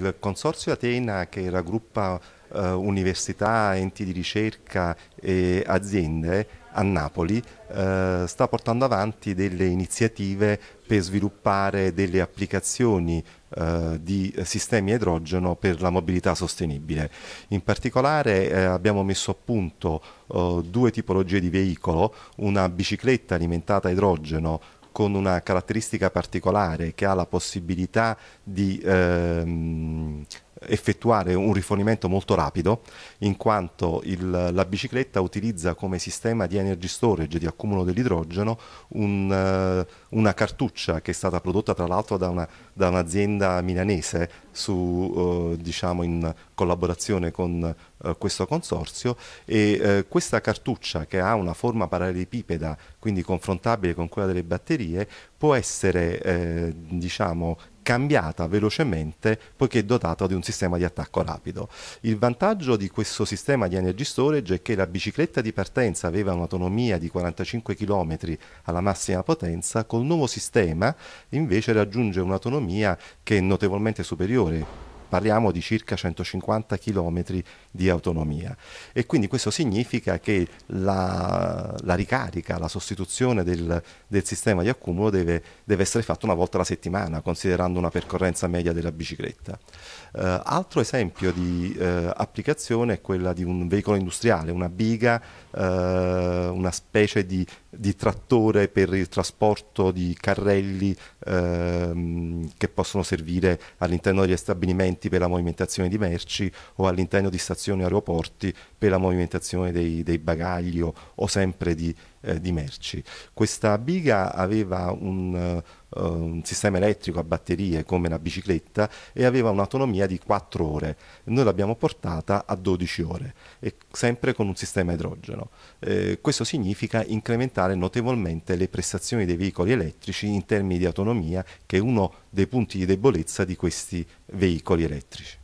Il Consorzio Atena che raggruppa eh, università, enti di ricerca e aziende a Napoli eh, sta portando avanti delle iniziative per sviluppare delle applicazioni eh, di sistemi a idrogeno per la mobilità sostenibile. In particolare eh, abbiamo messo a punto eh, due tipologie di veicolo, una bicicletta alimentata a idrogeno con una caratteristica particolare che ha la possibilità di ehm, effettuare un rifornimento molto rapido in quanto il, la bicicletta utilizza come sistema di energy storage, di accumulo dell'idrogeno, un, eh, una cartuccia che è stata prodotta tra l'altro da, un'azienda un milanese su, eh, diciamo in collaborazione con eh, questo consorzio e eh, questa cartuccia che ha una forma parallelepipeda, quindi confrontabile con quella delle batterie, può essere eh, diciamo, cambiata velocemente poiché dotata di un sistema di attacco rapido. Il vantaggio di questo sistema di energy storage è che la bicicletta di partenza aveva un'autonomia di 45 km alla massima potenza, col nuovo sistema invece raggiunge un'autonomia che è notevolmente superiore parliamo di circa 150 km di autonomia e quindi questo significa che la, la ricarica, la sostituzione del, del sistema di accumulo deve, deve, essere fatta una volta alla settimana considerando una percorrenza media della bicicletta. Eh, altro esempio di eh, applicazione è quella di un veicolo industriale, una biga, eh, una specie di, di trattore per il trasporto di carrelli ehm, che possono servire all'interno degli stabilimenti per la movimentazione di merci o all'interno di stazioni aeroporti per la movimentazione dei, dei bagagli o, o sempre di eh, di merci. Questa biga aveva un, uh, un, sistema elettrico a batterie come una bicicletta e aveva un'autonomia di 4 ore. Noi l'abbiamo portata a 12 ore, e sempre con un sistema idrogeno. Eh, questo significa incrementare notevolmente le prestazioni dei veicoli elettrici in termini di autonomia, che è uno dei punti di debolezza di questi veicoli elettrici.